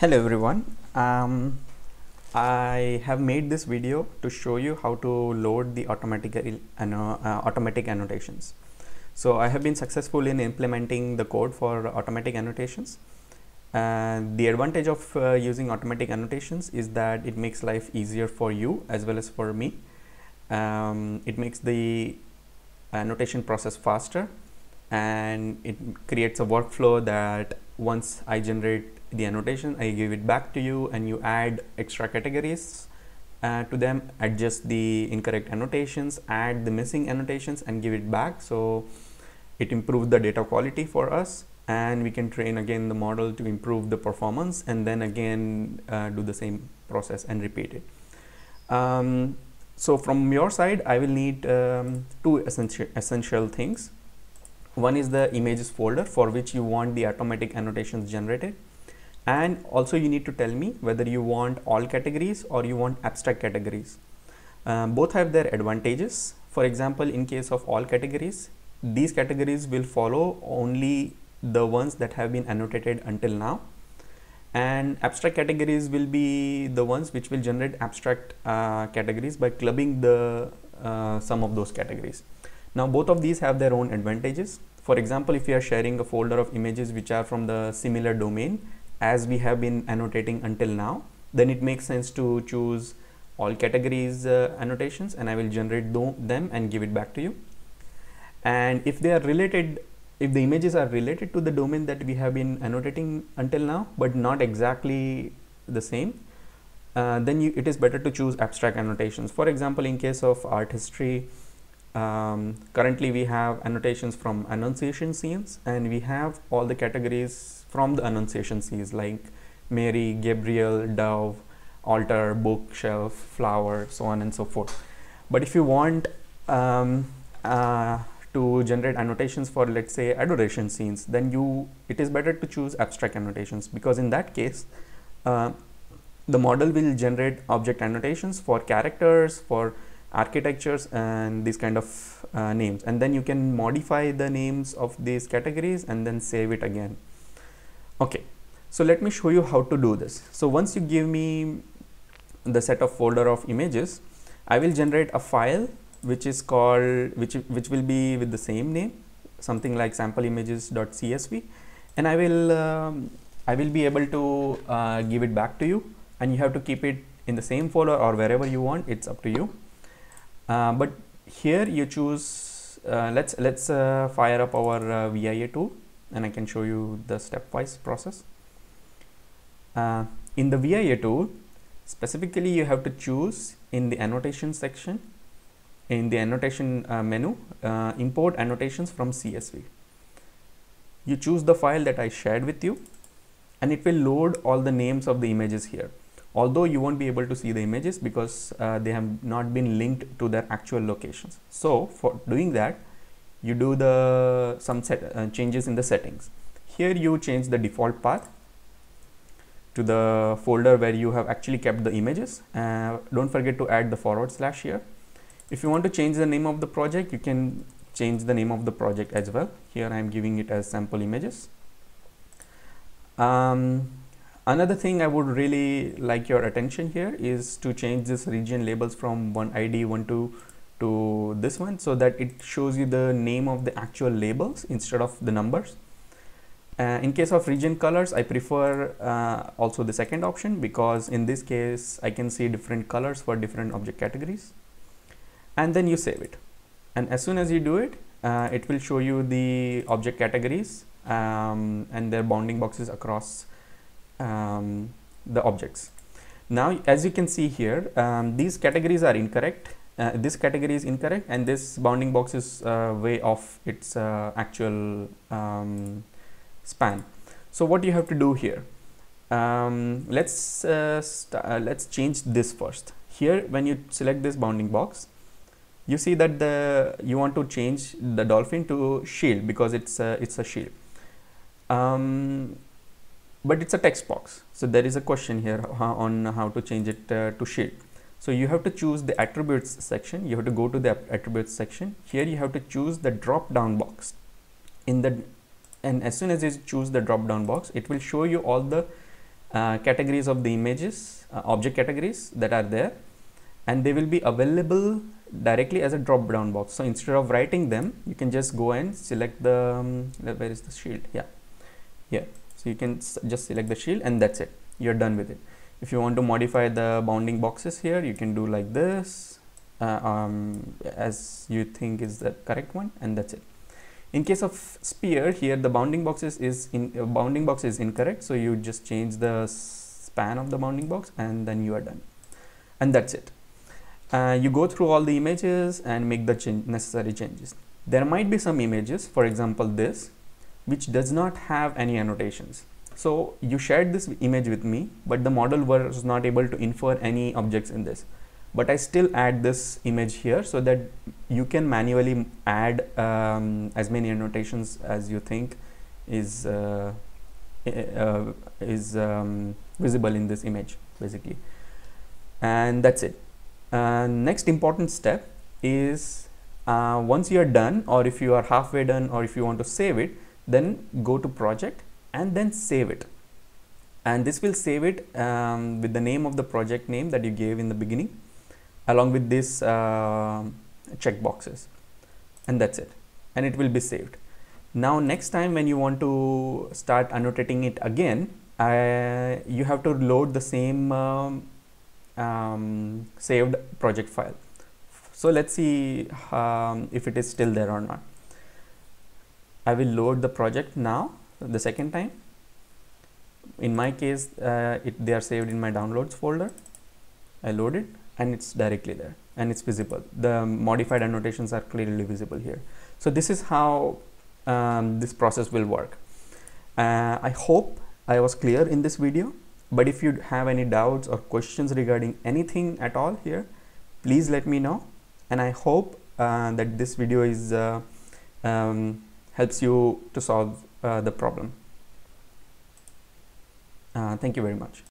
Hello everyone. Um, I have made this video to show you how to load the automatic, uh, uh automatic annotations. So I have been successful in implementing the code for automatic annotations. Uh, the advantage of uh, using automatic annotations is that it makes life easier for you as well as for me. Um, it makes the annotation process faster and it creates a workflow that once I generate the annotation I give it back to you and you add extra categories uh, to them adjust the incorrect annotations add the missing annotations and give it back so it improved the data quality for us and we can train again the model to improve the performance and then again uh, do the same process and repeat it um, so from your side I will need um, two essential essential things one is the images folder for which you want the automatic annotations generated and also you need to tell me whether you want all categories or you want abstract categories. Um, both have their advantages. For example, in case of all categories, these categories will follow only the ones that have been annotated until now. And abstract categories will be the ones which will generate abstract uh, categories by clubbing the uh, sum of those categories. Now, both of these have their own advantages. For example, if you are sharing a folder of images which are from the similar domain, as we have been annotating until now then it makes sense to choose all categories uh, annotations and I will generate them and give it back to you and if they are related if the images are related to the domain that we have been annotating until now but not exactly the same uh, then you, it is better to choose abstract annotations for example in case of art history um, currently we have annotations from annunciation scenes and we have all the categories from the Annunciation sees, like Mary, Gabriel, Dove, altar, bookshelf, flower, so on and so forth. But if you want um, uh, to generate annotations for, let's say, adoration scenes, then you it is better to choose abstract annotations because in that case, uh, the model will generate object annotations for characters, for architectures and these kind of uh, names and then you can modify the names of these categories and then save it again okay so let me show you how to do this so once you give me the set of folder of images I will generate a file which is called which which will be with the same name something like sample_images.csv, and I will um, I will be able to uh, give it back to you and you have to keep it in the same folder or wherever you want it's up to you uh, but here you choose uh, let's let's uh, fire up our uh, VIA tool and I can show you the stepwise process. Uh, in the VIA tool, specifically you have to choose in the annotation section, in the annotation uh, menu, uh, import annotations from CSV. You choose the file that I shared with you and it will load all the names of the images here. Although you won't be able to see the images because uh, they have not been linked to their actual locations. So for doing that, you do the some set uh, changes in the settings here you change the default path to the folder where you have actually kept the images uh, don't forget to add the forward slash here if you want to change the name of the project you can change the name of the project as well here I am giving it as sample images um, another thing I would really like your attention here is to change this region labels from one ID one to to this one so that it shows you the name of the actual labels instead of the numbers. Uh, in case of region colors, I prefer uh, also the second option because in this case, I can see different colors for different object categories. And then you save it. And as soon as you do it, uh, it will show you the object categories um, and their bounding boxes across um, the objects. Now, as you can see here, um, these categories are incorrect uh, this category is incorrect and this bounding box is uh, way off its uh, actual um, span so what you have to do here um, let's uh, uh, let's change this first here when you select this bounding box you see that the you want to change the dolphin to shield because it's a, uh, it's a shield um, but it's a text box so there is a question here on how to change it to shield so you have to choose the attributes section. You have to go to the attributes section. Here you have to choose the drop down box in the and as soon as you choose the drop down box, it will show you all the uh, categories of the images, uh, object categories that are there and they will be available directly as a drop down box. So instead of writing them, you can just go and select the, um, where is the shield? Yeah, yeah. So you can just select the shield and that's it. You're done with it if you want to modify the bounding boxes here you can do like this uh, um, as you think is the correct one and that's it in case of sphere here the bounding boxes is in uh, bounding box is incorrect so you just change the span of the bounding box and then you are done and that's it uh, you go through all the images and make the necessary changes there might be some images for example this which does not have any annotations so you shared this image with me, but the model was not able to infer any objects in this. But I still add this image here so that you can manually add um, as many annotations as you think is uh, uh, is um, visible in this image basically and that's it uh, next important step is uh, once you are done or if you are halfway done or if you want to save it then go to project and then save it and this will save it um, with the name of the project name that you gave in the beginning along with these uh, um, boxes, and that's it and it will be saved now next time when you want to start annotating it again I, uh, you have to load the same um, um, saved project file so let's see um, if it is still there or not I will load the project now the second time in my case uh, it they are saved in my downloads folder I load it and it's directly there and it's visible the modified annotations are clearly visible here so this is how um, this process will work uh, I hope I was clear in this video but if you have any doubts or questions regarding anything at all here please let me know and I hope uh, that this video is uh, um, helps you to solve uh, the problem. Uh, thank you very much.